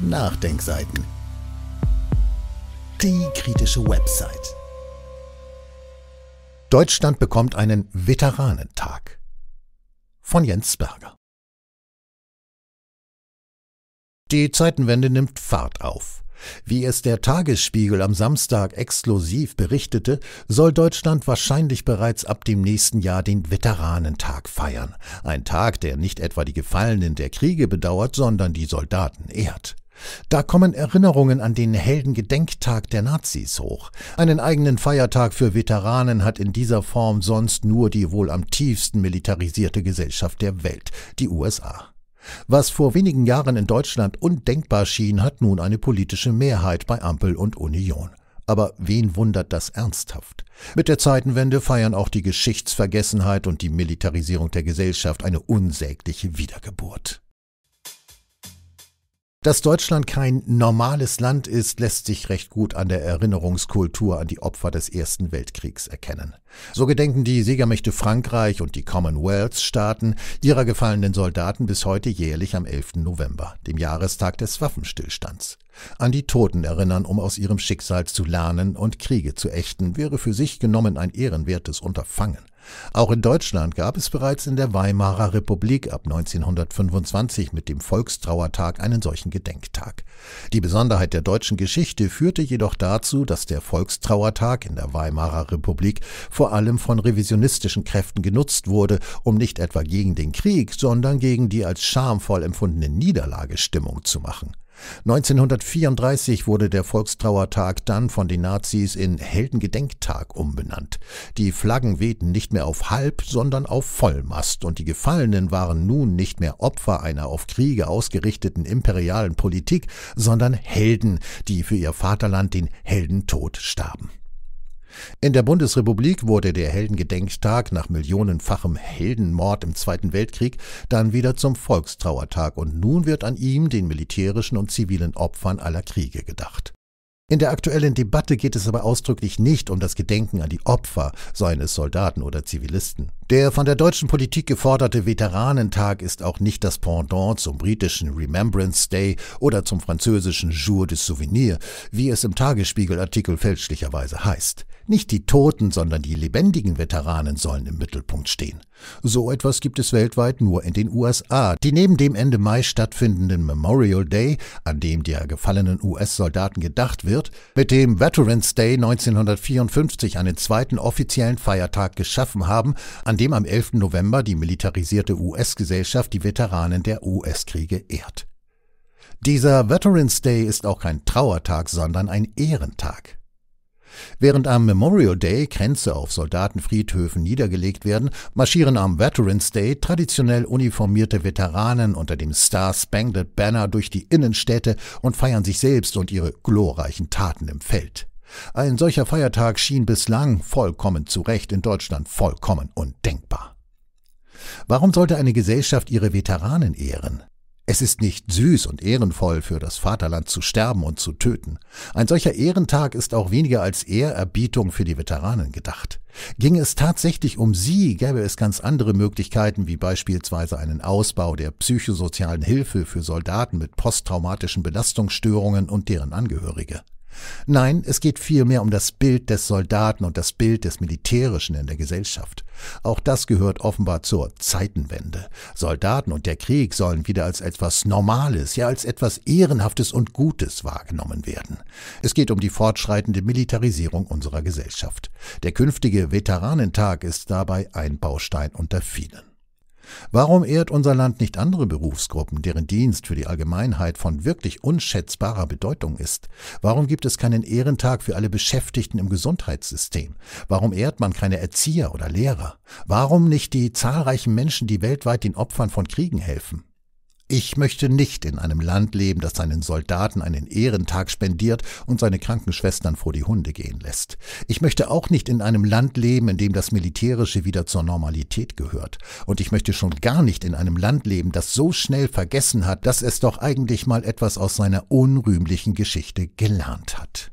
Nachdenkseiten. Die kritische Website. Deutschland bekommt einen Veteranentag. Von Jens Berger. Die Zeitenwende nimmt Fahrt auf. Wie es der Tagesspiegel am Samstag exklusiv berichtete, soll Deutschland wahrscheinlich bereits ab dem nächsten Jahr den Veteranentag feiern. Ein Tag, der nicht etwa die Gefallenen der Kriege bedauert, sondern die Soldaten ehrt. Da kommen Erinnerungen an den Heldengedenktag der Nazis hoch. Einen eigenen Feiertag für Veteranen hat in dieser Form sonst nur die wohl am tiefsten militarisierte Gesellschaft der Welt, die USA. Was vor wenigen Jahren in Deutschland undenkbar schien, hat nun eine politische Mehrheit bei Ampel und Union. Aber wen wundert das ernsthaft? Mit der Zeitenwende feiern auch die Geschichtsvergessenheit und die Militarisierung der Gesellschaft eine unsägliche Wiedergeburt. Dass Deutschland kein normales Land ist, lässt sich recht gut an der Erinnerungskultur an die Opfer des Ersten Weltkriegs erkennen. So gedenken die Siegermächte Frankreich und die Commonwealth-Staaten ihrer gefallenen Soldaten bis heute jährlich am 11. November, dem Jahrestag des Waffenstillstands. An die Toten erinnern, um aus ihrem Schicksal zu lernen und Kriege zu ächten, wäre für sich genommen ein ehrenwertes Unterfangen. Auch in Deutschland gab es bereits in der Weimarer Republik ab 1925 mit dem Volkstrauertag einen solchen Gedenktag. Die Besonderheit der deutschen Geschichte führte jedoch dazu, dass der Volkstrauertag in der Weimarer Republik vor allem von revisionistischen Kräften genutzt wurde, um nicht etwa gegen den Krieg, sondern gegen die als schamvoll empfundene Niederlage Stimmung zu machen. 1934 wurde der Volkstrauertag dann von den Nazis in Heldengedenktag umbenannt. Die Flaggen wehten nicht mehr auf Halb, sondern auf Vollmast und die Gefallenen waren nun nicht mehr Opfer einer auf Kriege ausgerichteten imperialen Politik, sondern Helden, die für ihr Vaterland den Heldentod starben. In der Bundesrepublik wurde der Heldengedenktag nach millionenfachem Heldenmord im Zweiten Weltkrieg dann wieder zum Volkstrauertag und nun wird an ihm den militärischen und zivilen Opfern aller Kriege gedacht. In der aktuellen Debatte geht es aber ausdrücklich nicht um das Gedenken an die Opfer, seien es Soldaten oder Zivilisten. Der von der deutschen Politik geforderte Veteranentag ist auch nicht das Pendant zum britischen Remembrance Day oder zum französischen Jour du Souvenir, wie es im Tagesspiegelartikel fälschlicherweise heißt. Nicht die Toten, sondern die lebendigen Veteranen sollen im Mittelpunkt stehen. So etwas gibt es weltweit nur in den USA, die neben dem Ende Mai stattfindenden Memorial Day, an dem der gefallenen US-Soldaten gedacht wird, mit dem Veterans Day 1954 einen zweiten offiziellen Feiertag geschaffen haben, an an dem am 11. November die militarisierte US-Gesellschaft die Veteranen der US-Kriege ehrt. Dieser Veterans Day ist auch kein Trauertag, sondern ein Ehrentag. Während am Memorial Day Kränze auf Soldatenfriedhöfen niedergelegt werden, marschieren am Veterans Day traditionell uniformierte Veteranen unter dem Star Spangled Banner durch die Innenstädte und feiern sich selbst und ihre glorreichen Taten im Feld. Ein solcher Feiertag schien bislang vollkommen zu Recht in Deutschland vollkommen undenkbar. Warum sollte eine Gesellschaft ihre Veteranen ehren? Es ist nicht süß und ehrenvoll, für das Vaterland zu sterben und zu töten. Ein solcher Ehrentag ist auch weniger als Ehrerbietung für die Veteranen gedacht. Ginge es tatsächlich um sie, gäbe es ganz andere Möglichkeiten, wie beispielsweise einen Ausbau der psychosozialen Hilfe für Soldaten mit posttraumatischen Belastungsstörungen und deren Angehörige. Nein, es geht vielmehr um das Bild des Soldaten und das Bild des Militärischen in der Gesellschaft. Auch das gehört offenbar zur Zeitenwende. Soldaten und der Krieg sollen wieder als etwas Normales, ja als etwas Ehrenhaftes und Gutes wahrgenommen werden. Es geht um die fortschreitende Militarisierung unserer Gesellschaft. Der künftige Veteranentag ist dabei ein Baustein unter vielen. Warum ehrt unser Land nicht andere Berufsgruppen, deren Dienst für die Allgemeinheit von wirklich unschätzbarer Bedeutung ist? Warum gibt es keinen Ehrentag für alle Beschäftigten im Gesundheitssystem? Warum ehrt man keine Erzieher oder Lehrer? Warum nicht die zahlreichen Menschen, die weltweit den Opfern von Kriegen helfen? Ich möchte nicht in einem Land leben, das seinen Soldaten einen Ehrentag spendiert und seine Krankenschwestern vor die Hunde gehen lässt. Ich möchte auch nicht in einem Land leben, in dem das Militärische wieder zur Normalität gehört. Und ich möchte schon gar nicht in einem Land leben, das so schnell vergessen hat, dass es doch eigentlich mal etwas aus seiner unrühmlichen Geschichte gelernt hat.